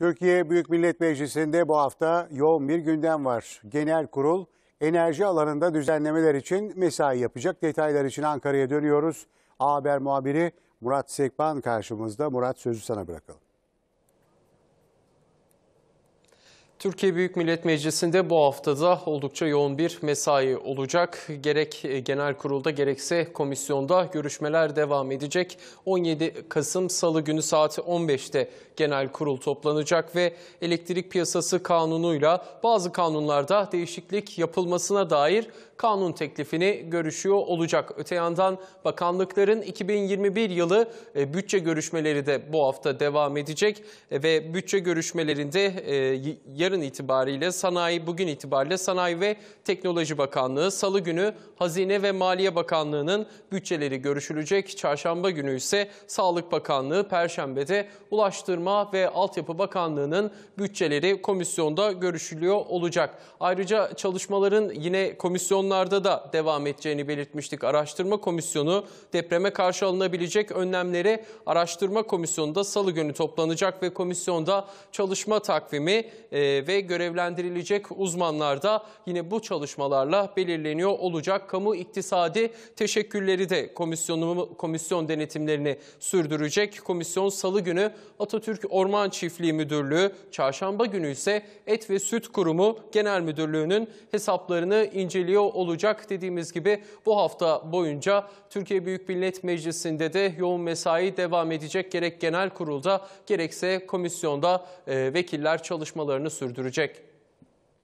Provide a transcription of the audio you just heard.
Türkiye Büyük Millet Meclisi'nde bu hafta yoğun bir gündem var. Genel kurul enerji alanında düzenlemeler için mesai yapacak. Detaylar için Ankara'ya dönüyoruz. A Haber muhabiri Murat Sekban karşımızda. Murat sözü sana bırakalım. Türkiye Büyük Millet Meclisi'nde bu haftada oldukça yoğun bir mesai olacak. Gerek e, genel kurulda gerekse komisyonda görüşmeler devam edecek. 17 Kasım Salı günü saat 15'te genel kurul toplanacak ve elektrik piyasası kanunuyla bazı kanunlarda değişiklik yapılmasına dair kanun teklifini görüşüyor olacak. Öte yandan bakanlıkların 2021 yılı e, bütçe görüşmeleri de bu hafta devam edecek e, ve bütçe görüşmelerinde yarın yarın itibariyle Sanayi, bugün itibariyle Sanayi ve Teknoloji Bakanlığı, Salı günü Hazine ve Maliye Bakanlığı'nın bütçeleri görüşülecek. Çarşamba günü ise Sağlık Bakanlığı, Perşembe'de Ulaştırma ve Altyapı Bakanlığı'nın bütçeleri komisyonda görüşülüyor olacak. Ayrıca çalışmaların yine komisyonlarda da devam edeceğini belirtmiştik. Araştırma Komisyonu depreme karşı alınabilecek önlemleri Araştırma komisyonunda salı günü toplanacak ve komisyonda çalışma takvimi e, ve görevlendirilecek uzmanlar da yine bu çalışmalarla belirleniyor olacak. Kamu iktisadi teşekkürleri de komisyonu, komisyon denetimlerini sürdürecek. Komisyon salı günü Atatürk Orman Çiftliği Müdürlüğü, çarşamba günü ise Et ve Süt Kurumu Genel Müdürlüğü'nün hesaplarını inceliyor olacak. Dediğimiz gibi bu hafta boyunca Türkiye Büyük Millet Meclisi'nde de yoğun mesai devam edecek. Gerek genel kurulda gerekse komisyonda e, vekiller çalışmalarını sürdürecek sürdürecek.